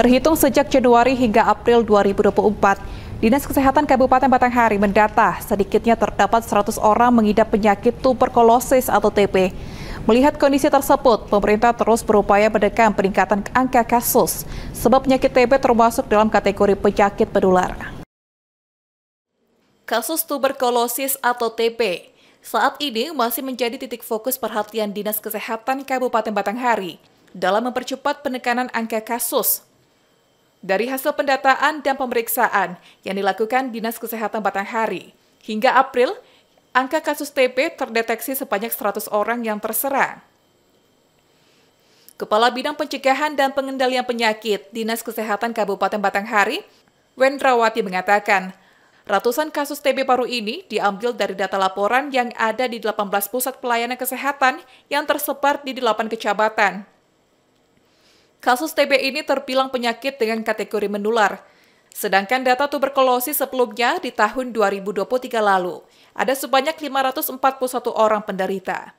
Terhitung sejak Januari hingga April 2024, Dinas Kesehatan Kabupaten Batanghari mendata sedikitnya terdapat 100 orang mengidap penyakit tuberkulosis atau TP. Melihat kondisi tersebut, pemerintah terus berupaya menekan peningkatan angka kasus, sebab penyakit TB termasuk dalam kategori penyakit penular. Kasus tuberkulosis atau TB saat ini masih menjadi titik fokus perhatian Dinas Kesehatan Kabupaten Batanghari dalam mempercepat penekanan angka kasus dari hasil pendataan dan pemeriksaan yang dilakukan Dinas Kesehatan Batanghari, hingga April, angka kasus TB terdeteksi sebanyak 100 orang yang terserang. Kepala Bidang Pencegahan dan Pengendalian Penyakit Dinas Kesehatan Kabupaten Batanghari, Wendrawati mengatakan, ratusan kasus TB paru ini diambil dari data laporan yang ada di 18 pusat pelayanan kesehatan yang tersebar di 8 kecamatan kasus TB ini terbilang penyakit dengan kategori menular. Sedangkan data tuberkulosis sebelumnya di tahun 2023 lalu, ada sebanyak 541 orang penderita.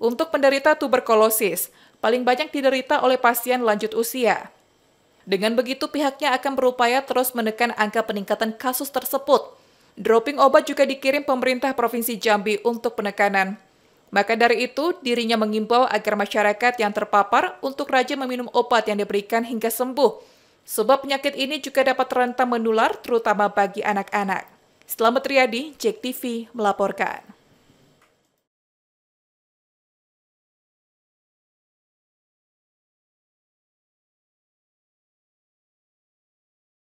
Untuk penderita tuberkulosis, paling banyak diderita oleh pasien lanjut usia. Dengan begitu, pihaknya akan berupaya terus menekan angka peningkatan kasus tersebut. Dropping obat juga dikirim pemerintah Provinsi Jambi untuk penekanan. Maka dari itu, dirinya mengimbau agar masyarakat yang terpapar untuk rajin meminum obat yang diberikan hingga sembuh. Sebab penyakit ini juga dapat rentan menular, terutama bagi anak-anak. Selamat Riyadi, JEK TV melaporkan.